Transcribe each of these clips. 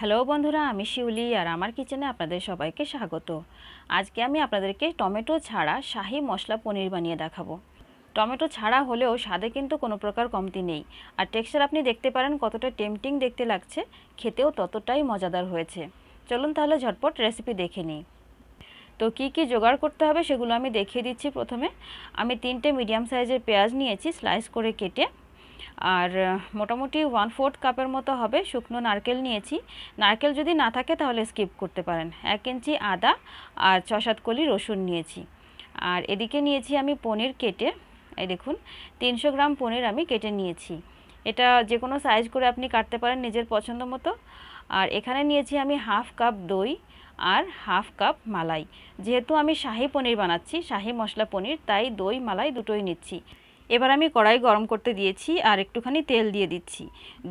Hello বন্ধুরা আমি শিউলি আর আমার কিচেনে আপনাদের সবাইকে স্বাগত আজকে আমি আপনাদেরকে টমেটো ছাড়া শাহি মশলা পনির বানিয়ে দেখাবো টমেটো ছাড়া হলেও স্বাদে কিন্তু কোনো প্রকার কমতি নেই আর টেক্সচার আপনি দেখতে পারেন কতটা টেম্পটিং দেখতে লাগছে খেতেও ততটাই মজাদার হয়েছে চলুন তাহলে ঝটপট রেসিপি দেখে নিই তো কি কি জোগাড় করতে হবে সেগুলো আমি দেখিয়ে দিচ্ছি প্রথমে আমি তিনটে মিডিয়াম সাইজের পেঁয়াজ নিয়েছি স্লাইস করে কেটে আর মোটামুটি ওয়ান ফোর্থ কাপের মতো হবে শুকনো নারকেল নিয়েছি নারকেল যদি না থাকে তাহলে স্কিপ করতে পারেন এক ইঞ্চি আদা আর ছ সাত কলি রসুন নিয়েছি আর এদিকে নিয়েছি আমি পনির কেটে এই দেখুন তিনশো গ্রাম পনির আমি কেটে নিয়েছি এটা যে কোনো সাইজ করে আপনি কাটতে পারেন নিজের পছন্দ মতো আর এখানে নিয়েছি আমি হাফ কাপ দই আর হাফ কাপ মালাই যেহেতু আমি শাহি পনির বানাচ্ছি শাহি মশলা পনির তাই দই মালাই দুটোই নিচ্ছি এবার আমি কড়াই গরম করতে দিয়েছি আর একটুখানি তেল দিয়ে দিচ্ছি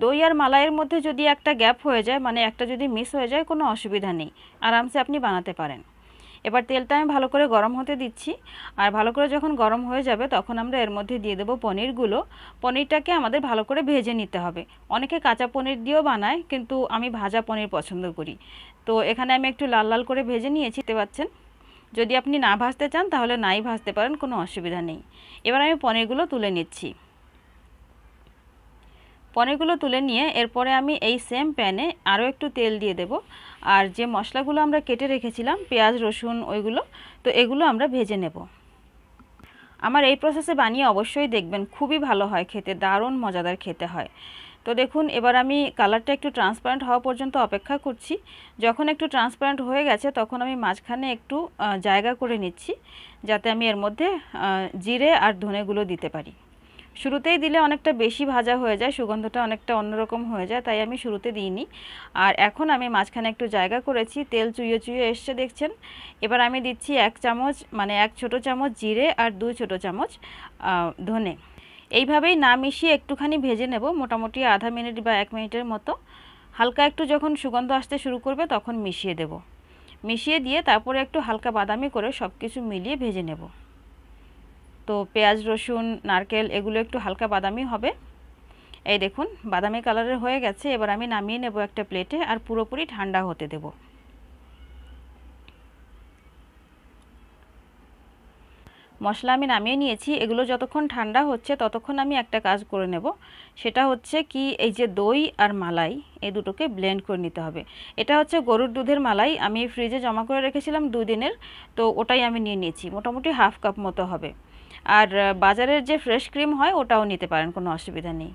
দই আর মালাইয়ের মধ্যে যদি একটা গ্যাপ হয়ে যায় মানে একটা যদি মিস হয়ে যায় কোনো অসুবিধা নেই আরামসে আপনি বানাতে পারেন এবার তেলটা আমি ভালো করে গরম হতে দিচ্ছি আর ভালো করে যখন গরম হয়ে যাবে তখন আমরা এর মধ্যে দিয়ে দেবো পনিরগুলো পনিরটাকে আমাদের ভালো করে ভেজে নিতে হবে অনেকে কাঁচা পনির দিয়েও বানায় কিন্তু আমি ভাজা পনির পছন্দ করি তো এখানে আমি একটু লাল লাল করে ভেজে নিয়েছি দেখতে পাচ্ছেন যদি আপনি না ভাজতে চান তাহলে নাই ভাজতে পারেন কোনো অসুবিধা নেই এবার আমি পনিরগুলো তুলে নিচ্ছি পনিরগুলো তুলে নিয়ে এরপরে আমি এই সেম প্যানে আরও একটু তেল দিয়ে দেব আর যে মশলাগুলো আমরা কেটে রেখেছিলাম পেঁয়াজ রসুন ওইগুলো তো এগুলো আমরা ভেজে নেবো আমার এই প্রসেসে বানিয়ে অবশ্যই দেখবেন খুবই ভালো হয় খেতে দারুণ মজাদার খেতে হয় তো দেখুন এবার আমি কালারটা একটু ট্রান্সপারেন্ট হওয়া পর্যন্ত অপেক্ষা করছি যখন একটু ট্রান্সপারেন্ট হয়ে গেছে তখন আমি মাঝখানে একটু জায়গা করে নিচ্ছি যাতে আমি এর মধ্যে জিরে আর ধনেগুলো দিতে পারি শুরুতেই দিলে অনেকটা বেশি ভাজা হয়ে যায় সুগন্ধটা অনেকটা অন্যরকম হয়ে যায় তাই আমি শুরুতে দিইনি আর এখন আমি মাঝখানে একটু জায়গা করেছি তেল চুইয়ে চুইয়ে এসছে দেখছেন এবার আমি দিচ্ছি এক চামচ মানে এক ছোট চামচ জিরে আর দুই ছোট চামচ ধনে এইভাবেই না মিশিয়ে একটুখানি ভেজে নেব মোটামুটি আধা মিনিট বা এক মিনিটের মতো হালকা একটু যখন সুগন্ধ আসতে শুরু করবে তখন মিশিয়ে দেব মিশিয়ে দিয়ে তারপরে একটু হালকা বাদামি করে সব কিছু মিলিয়ে ভেজে নেব তো পেঁয়াজ রসুন নারকেল এগুলো একটু হালকা বাদামি হবে এই দেখুন বাদামি কালারের হয়ে গেছে এবার আমি নামিয়ে নেব একটা প্লেটে আর পুরোপুরি ঠান্ডা হতে দেব মশলা আমি নামিয়ে নিয়েছি এগুলো যতক্ষণ ঠান্ডা হচ্ছে ততক্ষণ আমি একটা কাজ করে নেব সেটা হচ্ছে কি এই যে দই আর মালাই এই দুটোকে ব্লেন্ড করে নিতে হবে এটা হচ্ছে গরুর দুধের মালাই আমি ফ্রিজে জমা করে রেখেছিলাম দুদিনের তো ওটাই আমি নিয়ে নিয়েছি মোটামুটি হাফ কাপ মতো হবে আর বাজারের যে ফ্রেশ ক্রিম হয় ওটাও নিতে পারেন কোনো অসুবিধা নেই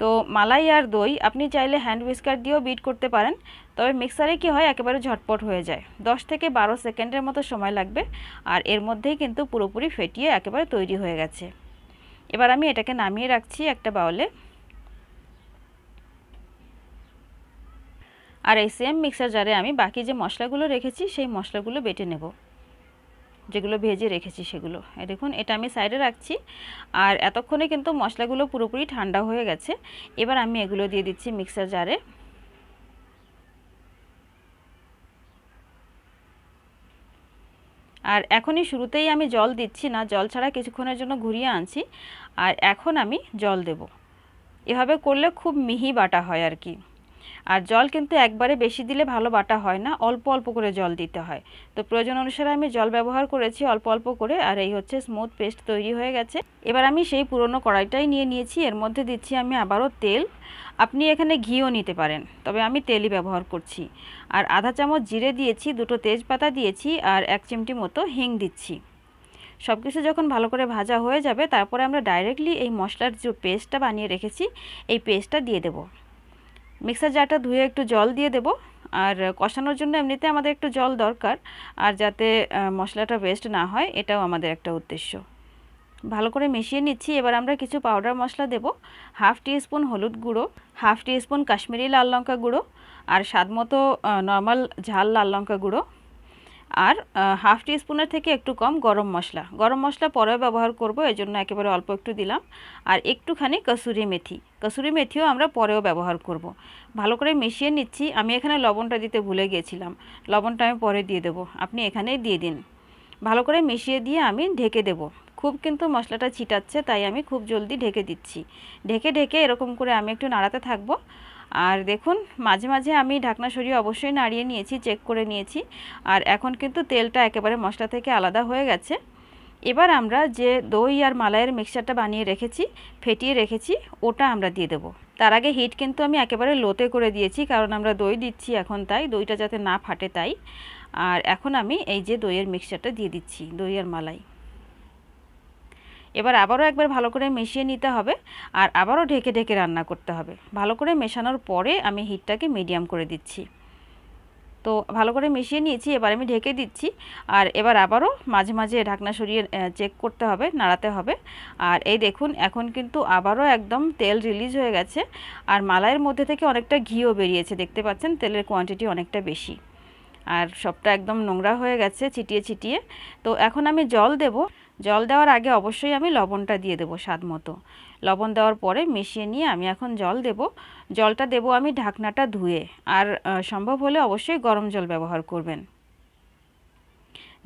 তো মালাই আর দই আপনি চাইলে হ্যান্ড উইস্কার দিয়েও বিট করতে পারেন তবে মিক্সারে কি হয় একেবারে ঝটপট হয়ে যায় 10 থেকে বারো সেকেন্ডের মতো সময় লাগবে আর এর মধ্যেই কিন্তু পুরোপুরি ফেটিয়ে একেবারে তৈরি হয়ে গেছে এবার আমি এটাকে নামিয়ে রাখছি একটা বাউলে আর এই সেম মিক্সার জারে আমি বাকি যে মশলাগুলো রেখেছি সেই মশলাগুলো বেটে নেবো যেগুলো ভেজে রেখেছি সেগুলো দেখুন এটা আমি সাইডে রাখছি আর এতক্ষণে কিন্তু মশলাগুলো পুরোপুরি ঠান্ডা হয়ে গেছে এবার আমি এগুলো দিয়ে দিচ্ছি মিক্সার জারে আর এখনই শুরুতেই আমি জল দিচ্ছি না জল ছাড়া কিছুক্ষণের জন্য ঘুরিয়ে আনছি আর এখন আমি জল দেব এভাবে করলে খুব মিহি বাটা হয় আর কি আর জল কিন্তু একবারে বেশি দিলে ভালো বাটা হয় না অল্প অল্প করে জল দিতে হয় তো প্রয়োজন অনুসারে আমি জল ব্যবহার করেছি অল্প অল্প করে আর এই হচ্ছে স্মুথ পেস্ট তৈরি হয়ে গেছে এবার আমি সেই পুরনো কড়াইটাই নিয়ে নিয়েছি এর মধ্যে দিচ্ছি আমি আবারও তেল আপনি এখানে ঘিও নিতে পারেন তবে আমি তেলই ব্যবহার করছি আর আধা চামচ জিরে দিয়েছি দুটো তেজপাতা দিয়েছি আর এক চিমটি মতো হিং দিচ্ছি সব কিছু যখন ভালো করে ভাজা হয়ে যাবে তারপরে আমরা ডাইরেক্টলি এই মশলার যে পেস্টটা বানিয়ে রেখেছি এই পেস্টটা দিয়ে দেবো মিক্সার জারটা ধুয়ে একটু জল দিয়ে দেব আর কষানোর জন্য এমনিতে আমাদের একটু জল দরকার আর যাতে মশলাটা ওয়েস্ট না হয় এটাও আমাদের একটা উদ্দেশ্য ভালো করে মিশিয়ে নিচ্ছি এবার আমরা কিছু পাউডার মশলা দেব হাফ টিস্পুন হলুদ গুঁড়ো হাফ টিস্পুন কাশ্মীরি লাল লঙ্কা গুঁড়ো আর স্বাদ মতো নর্মাল ঝাল লাল লঙ্কা গুঁড়ো আর হাফ স্পুনের থেকে একটু কম গরম মশলা গরম মশলা পরে ব্যবহার করব এর জন্য একেবারে অল্প একটু দিলাম আর একটুখানি কসুরি মেথি কসুরি মেথিও আমরা পরেও ব্যবহার করব। ভালো করে মিশিয়ে নিচ্ছি আমি এখানে লবণটা দিতে ভুলে গিয়েছিলাম লবণটা আমি পরে দিয়ে দেবো আপনি এখানেই দিয়ে দিন ভালো করে মিশিয়ে দিয়ে আমি ঢেকে দেব খুব কিন্তু মশলাটা ছিটাচ্ছে তাই আমি খুব জলদি ঢেকে দিচ্ছি ঢেকে ঢেকে এরকম করে আমি একটু নাড়াতে থাকবো আর দেখুন মাঝে মাঝে আমি ঢাকনা সরিয়ে অবশ্যই নাড়িয়ে নিয়েছি চেক করে নিয়েছি আর এখন কিন্তু তেলটা একেবারে মশলা থেকে আলাদা হয়ে গেছে এবার আমরা যে দই আর মালাইয়ের মিক্সচারটা বানিয়ে রেখেছি ফেটিয়ে রেখেছি ওটা আমরা দিয়ে দেবো তার আগে হিট কিন্তু আমি একেবারে লোতে করে দিয়েছি কারণ আমরা দই দিচ্ছি এখন তাই দইটা যাতে না ফাটে তাই আর এখন আমি এই যে দইয়ের মিক্সচারটা দিয়ে দিচ্ছি দই আর মালাই এবার আবারও একবার ভালো করে মিশিয়ে নিতে হবে আর আবারও ঢেকে ঢেকে রান্না করতে হবে ভালো করে মেশানোর পরে আমি হিটটাকে মিডিয়াম করে দিচ্ছি তো ভালো করে মিশিয়ে নিয়েছি এবার আমি ঢেকে দিচ্ছি আর এবার আবারও মাঝে মাঝে ঢাকনা সরিয়ে চেক করতে হবে নাড়াতে হবে আর এই দেখুন এখন কিন্তু আবারও একদম তেল রিলিজ হয়ে গেছে আর মালাইয়ের মধ্যে থেকে অনেকটা ঘিও বেরিয়েছে দেখতে পাচ্ছেন তেলের কোয়ান্টিটি অনেকটা বেশি আর সবটা একদম নোংরা হয়ে গেছে ছিটিয়ে ছিটিয়ে তো এখন আমি জল দেবো জল দেওয়ার আগে অবশ্যই আমি লবণটা দিয়ে দেবো স্বাদ মতো লবণ দেওয়ার পরে মিশিয়ে নিয়ে আমি এখন জল দেব জলটা দেব আমি ঢাকনাটা ধুয়ে আর সম্ভব হলে অবশ্যই গরম জল ব্যবহার করবেন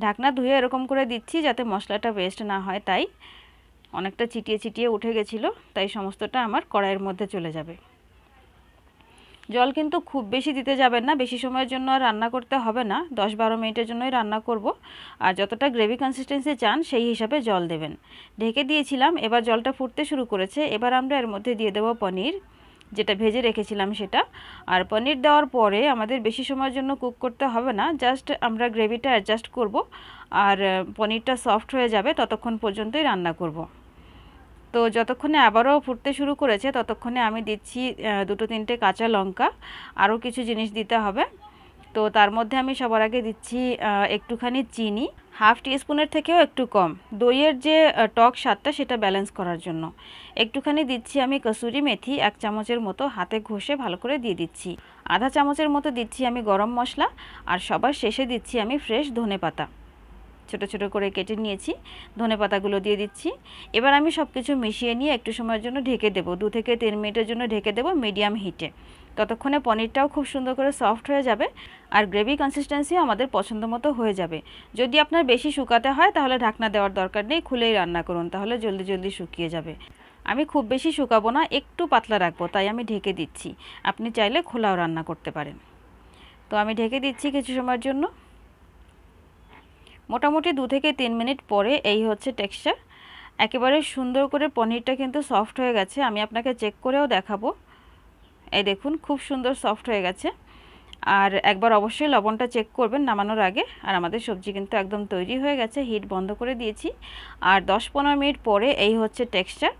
ঢাকনা ধুয়ে এরকম করে দিচ্ছি যাতে মশলাটা ওয়েস্ট না হয় তাই অনেকটা চিটিয়ে চিটিয়ে উঠে গেছিলো তাই সমস্তটা আমার কড়াইয়ের মধ্যে চলে যাবে জল কিন্তু খুব বেশি দিতে যাবেন না বেশি সময়ের জন্য রান্না করতে হবে না দশ বারো মিনিটের জন্যই রান্না করব আর যতটা গ্রেভি কনসিস্টেন্সি চান সেই হিসাবে জল দেবেন ঢেকে দিয়েছিলাম এবার জলটা ফুটতে শুরু করেছে এবার আমরা এর মধ্যে দিয়ে দেবো পনির যেটা ভেজে রেখেছিলাম সেটা আর পনির দেওয়ার পরে আমাদের বেশি সময়ের জন্য কুক করতে হবে না জাস্ট আমরা গ্রেভিটা অ্যাডজাস্ট করব আর পনিরটা সফট হয়ে যাবে ততক্ষণ পর্যন্তই রান্না করব। তো যতক্ষণে আবারও ফুটতে শুরু করেছে ততক্ষণে আমি দিচ্ছি দুটো তিনটে কাঁচা লঙ্কা আরও কিছু জিনিস দিতে হবে তো তার মধ্যে আমি সবার আগে দিচ্ছি একটুখানি চিনি হাফ টিস্পুনের থেকেও একটু কম দইয়ের যে টক স্বাদটা সেটা ব্যালেন্স করার জন্য একটুখানি দিচ্ছি আমি কসুরি মেথি এক চামচের মতো হাতে ঘষে ভালো করে দিয়ে দিচ্ছি আধা চামচের মতো দিচ্ছি আমি গরম মশলা আর সবার শেষে দিচ্ছি আমি ফ্রেশ ধনে পাতা ছোট ছোট করে কেটে নিয়েছি ধনে পাতাগুলো দিয়ে দিচ্ছি এবার আমি সব কিছু মিশিয়ে নিয়ে একটু সময়ের জন্য ঢেকে দেবো দু থেকে তিন মিনিটের জন্য ঢেকে দেবো মিডিয়াম হিটে ততক্ষণে পনিরটাও খুব সুন্দর করে সফট হয়ে যাবে আর গ্রেভি কনসিস্টেন্সিও আমাদের পছন্দ মতো হয়ে যাবে যদি আপনার বেশি শুকাতে হয় তাহলে ঢাকনা দেওয়ার দরকার নেই খুলেই রান্না করুন তাহলে জলদি জলদি শুকিয়ে যাবে আমি খুব বেশি শুকাবো না একটু পাতলা রাখবো তাই আমি ঢেকে দিচ্ছি আপনি চাইলে খোলাও রান্না করতে পারেন তো আমি ঢেকে দিচ্ছি কিছু সময়ের জন্য মোটামুটি দু থেকে তিন মিনিট পরে এই হচ্ছে টেক্সচার একেবারে সুন্দর করে পনিরটা কিন্তু সফট হয়ে গেছে আমি আপনাকে চেক করেও দেখাবো এই দেখুন খুব সুন্দর সফট হয়ে গেছে আর একবার অবশ্যই লবণটা চেক করবেন নামানোর আগে আর আমাদের সবজি কিন্তু একদম তৈরি হয়ে গেছে হিট বন্ধ করে দিয়েছি আর দশ পনেরো মিনিট পরে এই হচ্ছে টেক্সচার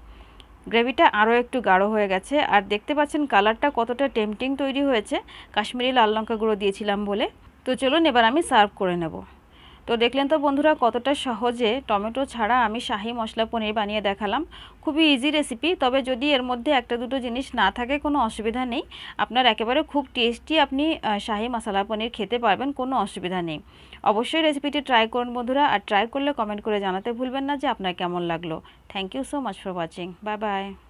গ্রেভিটা আরও একটু গাঢ় হয়ে গেছে আর দেখতে পাচ্ছেন কালারটা কতটা টেম্পটিং তৈরি হয়েছে কাশ্মীরি লাল লঙ্কা গুঁড়ো দিয়েছিলাম বলে তো চলুন এবার আমি সার্ভ করে নেবো তো দেখলেন তো বন্ধুরা কতটা সহজে টমেটো ছাড়া আমি শাহি মশলা পনির বানিয়ে দেখালাম খুবই ইজি রেসিপি তবে যদি এর মধ্যে একটা দুটো জিনিস না থাকে কোনো অসুবিধা নেই আপনার একেবারে খুব টেস্টি আপনি শাহি মশলা পনির খেতে পারবেন কোনো অসুবিধা নেই অবশ্যই রেসিপিটি ট্রাই করুন বন্ধুরা আর ট্রাই করলে কমেন্ট করে জানাতে ভুলবেন না যে আপনার কেমন লাগলো thank you so much for watching bye by